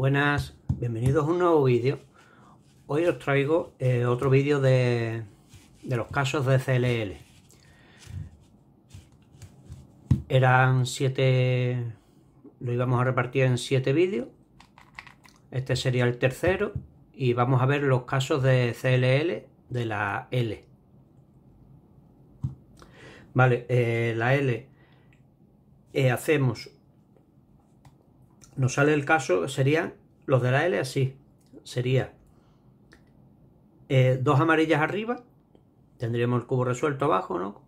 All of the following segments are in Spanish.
Buenas, bienvenidos a un nuevo vídeo. Hoy os traigo eh, otro vídeo de, los casos de CLL. Eran siete, lo íbamos a repartir en siete vídeos. Este sería el tercero y vamos a ver los casos de CLL de la L. Vale, eh, la L eh, hacemos nos sale el caso, serían los de la L así. Sería eh, dos amarillas arriba, tendríamos el cubo resuelto abajo, ¿no?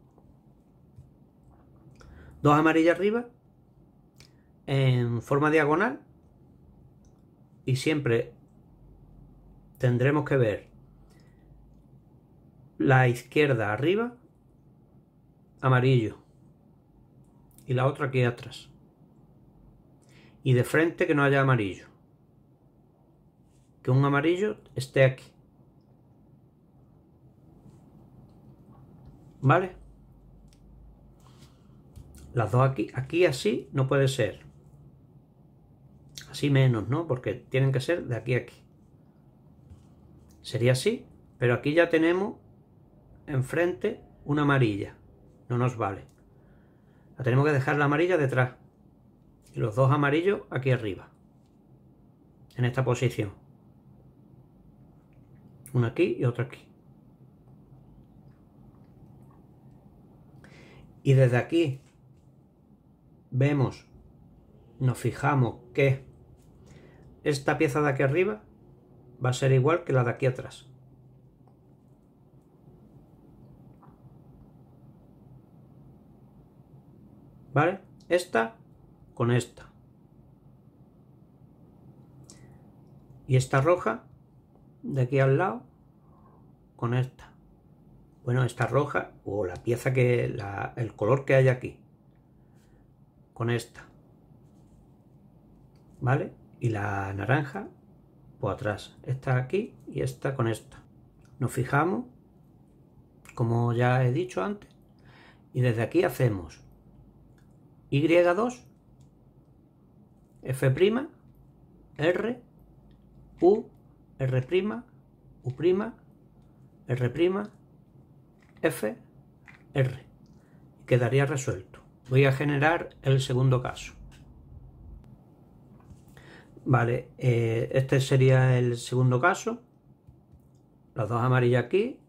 Dos amarillas arriba, en forma diagonal, y siempre tendremos que ver la izquierda arriba, amarillo, y la otra aquí atrás y de frente que no haya amarillo. Que un amarillo esté aquí. ¿Vale? Las dos aquí. Aquí así no puede ser. Así menos, ¿no? Porque tienen que ser de aquí a aquí. Sería así, pero aquí ya tenemos enfrente una amarilla. No nos vale. La tenemos que dejar la amarilla detrás y los dos amarillos aquí arriba en esta posición uno aquí y otro aquí y desde aquí vemos nos fijamos que esta pieza de aquí arriba va a ser igual que la de aquí atrás ¿vale? esta con esta. Y esta roja de aquí al lado con esta. Bueno, esta roja o la pieza que la, el color que hay aquí con esta. ¿Vale? Y la naranja por atrás. Esta aquí y esta con esta. Nos fijamos, como ya he dicho antes, y desde aquí hacemos Y2 F', R, U, R', U', R', F, R. Quedaría resuelto. Voy a generar el segundo caso. Vale, eh, este sería el segundo caso. Las dos amarillas aquí.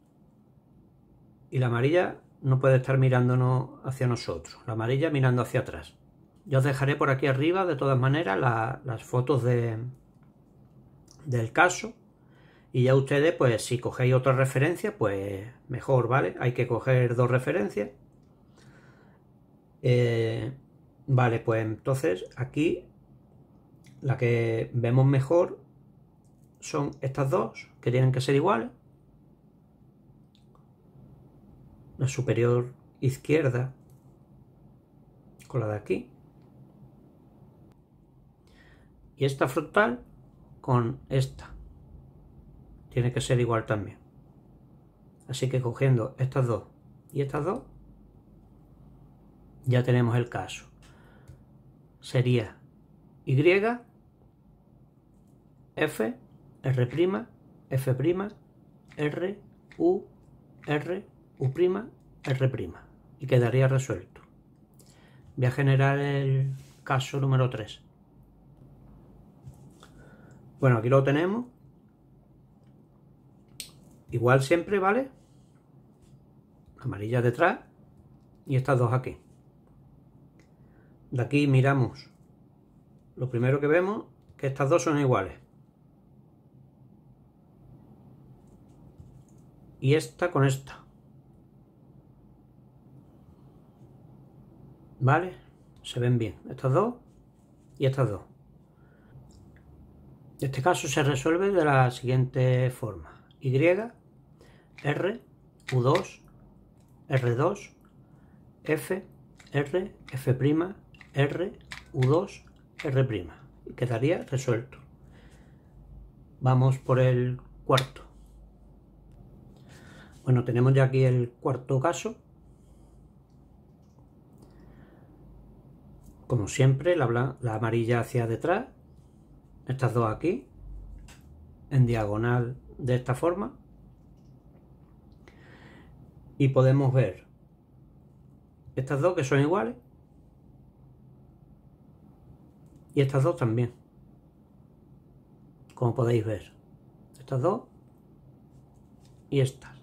Y la amarilla no puede estar mirándonos hacia nosotros. La amarilla mirando hacia atrás. Yo os dejaré por aquí arriba, de todas maneras, las fotos de, del caso. Y ya ustedes, pues si cogéis otra referencia, pues mejor, ¿vale? Hay que coger dos referencias. Eh, vale, pues entonces aquí la que vemos mejor son estas dos, que tienen que ser iguales. La superior izquierda con la de aquí y esta frontal con esta. Tiene que ser igual también. Así que cogiendo estas dos y estas dos, ya tenemos el caso. Sería Y, F, R', F', R, U, R, U', R'. Y quedaría resuelto. Voy a generar el caso número 3. Bueno, aquí lo tenemos. Igual siempre, ¿vale? Amarilla detrás y estas dos aquí. De aquí miramos. Lo primero que vemos que estas dos son iguales. Y esta con esta. ¿Vale? Se ven bien. Estas dos y estas dos. Este caso se resuelve de la siguiente forma. Y, R, U2, R2, F, R, F', R, U2, R'. quedaría resuelto. Vamos por el cuarto. Bueno, tenemos ya aquí el cuarto caso. Como siempre, la amarilla hacia detrás estas dos aquí, en diagonal de esta forma. Y podemos ver estas dos que son iguales. Y estas dos también. Como podéis ver. Estas dos y estas.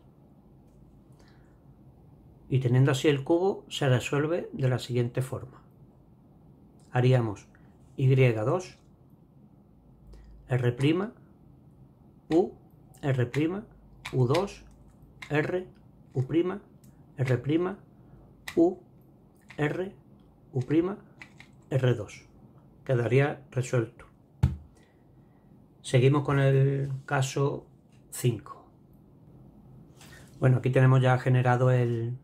Y teniendo así el cubo se resuelve de la siguiente forma. Haríamos Y2 R', U, R', U2, R, U', R', U, R, U', R2. Quedaría resuelto. Seguimos con el caso 5. Bueno, aquí tenemos ya generado el,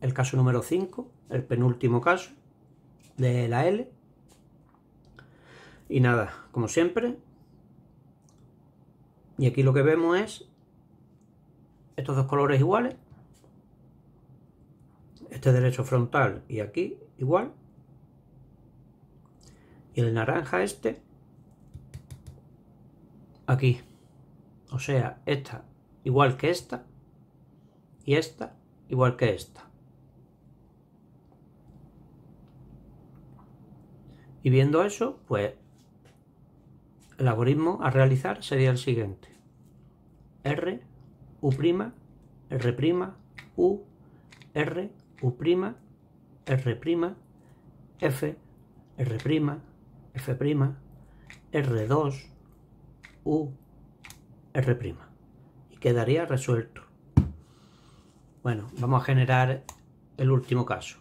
el caso número 5, el penúltimo caso de la L. Y nada, como siempre, y aquí lo que vemos es estos dos colores iguales. Este derecho frontal y aquí igual. Y el naranja este aquí. O sea, esta igual que esta y esta igual que esta. Y viendo eso, pues el algoritmo a realizar sería el siguiente. R, U', R', U, R, U', R', F, R', F', R2, U, R'. Y quedaría resuelto. Bueno, vamos a generar el último caso.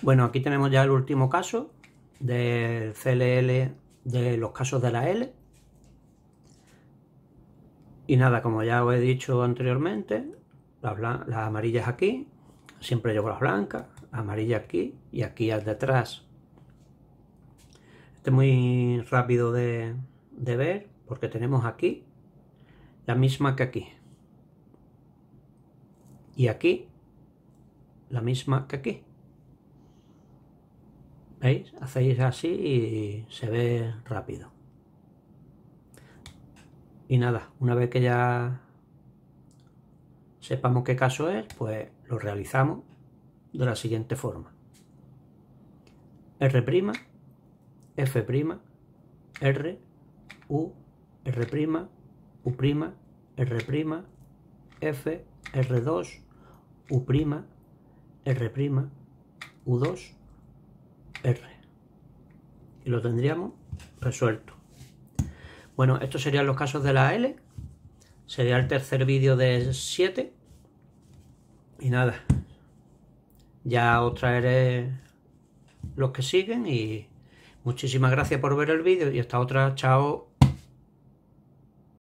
Bueno, aquí tenemos ya el último caso del CLL de los casos de la L. Y nada, como ya os he dicho anteriormente, las, amarillas aquí, siempre llevo las blancas, amarilla aquí y aquí al detrás. Este es muy rápido de, de ver porque tenemos aquí la misma que aquí. Y aquí la misma que aquí. ¿Veis? Hacéis así y se ve rápido. Y nada, una vez que ya sepamos qué caso es, pues lo realizamos de la siguiente forma. R', F', R, U, R', U', R', F, R2, U', R', U2, R. Y lo tendríamos resuelto. Bueno, estos serían los casos de la L. Sería el tercer vídeo de 7. Y nada. Ya os traeré los que siguen y muchísimas gracias por ver el vídeo y hasta otra. Chao.